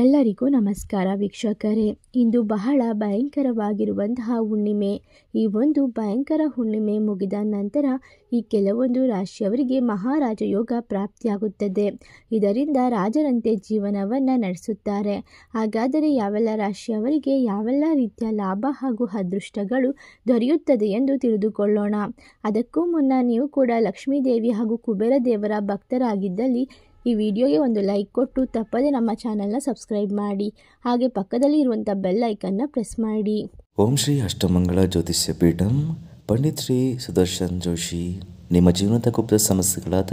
ಎಲ್ಲರಿಗೂ ನಮಸ್ಕಾರ ವೀಕ್ಷಕರೇ ಇಂದು ಬಹಳ ಭಯಂಕರವಾಗಿರುವಂತಹ ಹುಣ್ಣಿಮೆ ಈ ಒಂದು ಭಯಂಕರ ಹುಣ್ಣಿಮೆ ಮುಗಿದ ನಂತರ ಈ ಕೆಲವೊಂದು ರಾಶಿಯವರಿಗೆ ಮಹಾರಾಜ ಯೋಗ ಪ್ರಾಪ್ತಿಯಾಗುತ್ತದೆ ಇದರಿಂದ ರಾಜರಂತೆ ಜೀವನವನ್ನು ನಡೆಸುತ್ತಾರೆ ಹಾಗಾದರೆ ಯಾವೆಲ್ಲ ರಾಶಿಯವರಿಗೆ ಯಾವೆಲ್ಲ ರೀತಿಯ ಲಾಭ ಹಾಗೂ ಅದೃಷ್ಟಗಳು ದೊರೆಯುತ್ತದೆ ಎಂದು ತಿಳಿದುಕೊಳ್ಳೋಣ ಅದಕ್ಕೂ ಮುನ್ನ ನೀವು ಕೂಡ ಲಕ್ಷ್ಮೀದೇವಿ ಹಾಗೂ ಕುಬೇರ ದೇವರ ಭಕ್ತರಾಗಿದ್ದಲ್ಲಿ ಈ ವಿಡಿಯೋಗೆ ಒಂದು ಲೈಕ್ ಕೊಟ್ಟು ತಪ್ಪದೆ ನಮ್ಮ ಚಾನಲ್ನ ಸಬ್ಸ್ಕ್ರೈಬ್ ಮಾಡಿ ಹಾಗೆ ಪಕ್ಕದಲ್ಲಿ ಇರುವಂಥ ಬೆಲ್ ಐಕನ್ನ ಪ್ರೆಸ್ ಮಾಡಿ ಓಂ ಶ್ರೀ ಅಷ್ಟಮಂಗಳ ಜ್ಯೋತಿಷ್ಯ ಪೀಠಂ ಪಂಡಿತ್ ಶ್ರೀ ಸುದರ್ಶನ್ ಜೋಶಿ ನಿಮ್ಮ ಜೀವನದ ಗುಪ್ತ ಸಮಸ್ಯೆಗಳಾದ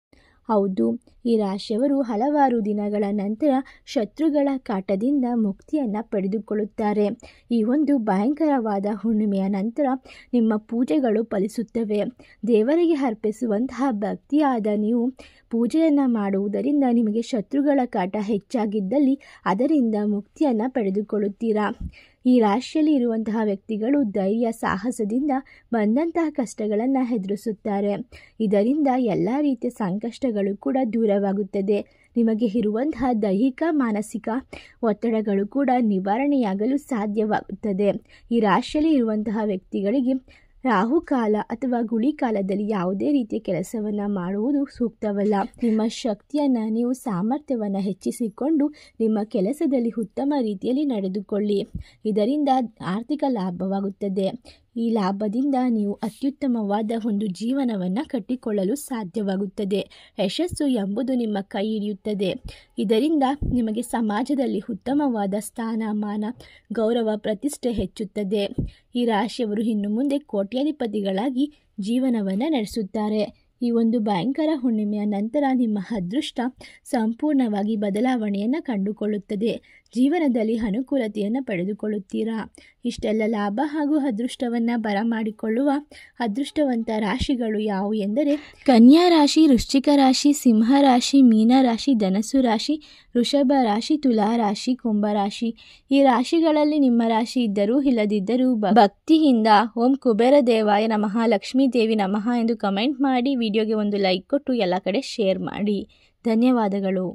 ಹೌದು ಈ ರಾಶಿಯವರು ಹಲವಾರು ದಿನಗಳ ನಂತರ ಶತ್ರುಗಳ ಕಾಟದಿಂದ ಮುಕ್ತಿಯನ್ನು ಪಡೆದುಕೊಳ್ಳುತ್ತಾರೆ ಈ ಒಂದು ಭಯಂಕರವಾದ ಹುಣ್ಣಿಮೆಯ ನಂತರ ನಿಮ್ಮ ಪೂಜೆಗಳು ಫಲಿಸುತ್ತವೆ ದೇವರಿಗೆ ಅರ್ಪಿಸುವಂತಹ ಭಕ್ತಿಯಾದ ನೀವು ಪೂಜೆಯನ್ನು ಮಾಡುವುದರಿಂದ ನಿಮಗೆ ಶತ್ರುಗಳ ಕಾಟ ಹೆಚ್ಚಾಗಿದ್ದಲ್ಲಿ ಅದರಿಂದ ಮುಕ್ತಿಯನ್ನು ಪಡೆದುಕೊಳ್ಳುತ್ತೀರಾ ಈ ರಾಶಿಯಲ್ಲಿ ಇರುವಂತಹ ವ್ಯಕ್ತಿಗಳು ಧೈರ್ಯ ಸಾಹಸದಿಂದ ಬಂದಂತಹ ಕಷ್ಟಗಳನ್ನು ಎದುರಿಸುತ್ತಾರೆ ಇದರಿಂದ ಎಲ್ಲ ರೀತಿಯ ಸಂಕಷ್ಟಗಳು ಕೂಡ ದೂರವಾಗುತ್ತದೆ ನಿಮಗೆ ಇರುವಂತಹ ದೈಹಿಕ ಮಾನಸಿಕ ಒತ್ತಡಗಳು ಕೂಡ ನಿವಾರಣೆಯಾಗಲು ಸಾಧ್ಯವಾಗುತ್ತದೆ ಈ ರಾಶಿಯಲ್ಲಿ ಇರುವಂತಹ ವ್ಯಕ್ತಿಗಳಿಗೆ ರಾಹುಕಾಲ ಅಥವಾ ಗುಳಿಕಾಲದಲ್ಲಿ ಯಾವುದೇ ರೀತಿಯ ಕೆಲಸವನ್ನು ಮಾಡುವುದು ಸೂಕ್ತವಲ್ಲ ನಿಮ್ಮ ಶಕ್ತಿಯನ್ನು ನೀವು ಸಾಮರ್ಥ್ಯವನ್ನು ಹೆಚ್ಚಿಸಿಕೊಂಡು ನಿಮ್ಮ ಕೆಲಸದಲ್ಲಿ ಉತ್ತಮ ರೀತಿಯಲ್ಲಿ ನಡೆದುಕೊಳ್ಳಿ ಇದರಿಂದ ಆರ್ಥಿಕ ಲಾಭವಾಗುತ್ತದೆ ಈ ಲಾಭದಿಂದ ನೀವು ಅತ್ಯುತ್ತಮವಾದ ಒಂದು ಜೀವನವನ್ನು ಕಟ್ಟಿಕೊಳ್ಳಲು ಸಾಧ್ಯವಾಗುತ್ತದೆ ಯಶಸ್ಸು ಎಂಬುದು ನಿಮ್ಮ ಕೈ ಹಿಡಿಯುತ್ತದೆ ಇದರಿಂದ ನಿಮಗೆ ಸಮಾಜದಲ್ಲಿ ಉತ್ತಮವಾದ ಸ್ಥಾನಮಾನ ಗೌರವ ಪ್ರತಿಷ್ಠೆ ಹೆಚ್ಚುತ್ತದೆ ಈ ರಾಶಿಯವರು ಇನ್ನು ಮುಂದೆ ಕೋಟ್ಯಾಧಿಪತಿಗಳಾಗಿ ಜೀವನವನ್ನು ನಡೆಸುತ್ತಾರೆ ಈ ಒಂದು ಭಯಂಕರ ಹುಣ್ಣಿಮೆಯ ನಂತರ ನಿಮ್ಮ ಅದೃಷ್ಟ ಸಂಪೂರ್ಣವಾಗಿ ಬದಲಾವಣೆಯನ್ನು ಕಂಡುಕೊಳ್ಳುತ್ತದೆ ಜೀವನದಲ್ಲಿ ಅನುಕೂಲತೆಯನ್ನು ಪಡೆದುಕೊಳ್ಳುತ್ತೀರಾ ಇಷ್ಟೆಲ್ಲ ಲಾಭ ಹಾಗೂ ಅದೃಷ್ಟವನ್ನು ಬರಮಾಡಿಕೊಳ್ಳುವ ಅದೃಷ್ಟವಂತ ರಾಶಿಗಳು ಯಾವುವು ಎಂದರೆ ಕನ್ಯಾ ರಾಶಿ ವೃಶ್ಚಿಕ ರಾಶಿ ಸಿಂಹ ರಾಶಿ ರಾಶಿ ಧನಸು ರಾಶಿ ವೃಷಭ ರಾಶಿ ತುಲಾ ರಾಶಿ ಕುಂಭರಾಶಿ ಈ ರಾಶಿಗಳಲ್ಲಿ ನಿಮ್ಮ ರಾಶಿ ಇದ್ದರೂ ಇಲ್ಲದಿದ್ದರೂ ಭಕ್ತಿಯಿಂದ ಓಂ ಕುಬೇರ ದೇವಾಯ ನಮಃ ಲಕ್ಷ್ಮೀ ದೇವಿ ನಮಃ ಎಂದು ಕಮೆಂಟ್ ಮಾಡಿ ವಿಡಿಯೋಗೆ ಒಂದು ಲೈಕ್ ಕೊಟ್ಟು ಎಲ್ಲ ಕಡೆ ಶೇರ್ ಮಾಡಿ ಧನ್ಯವಾದಗಳು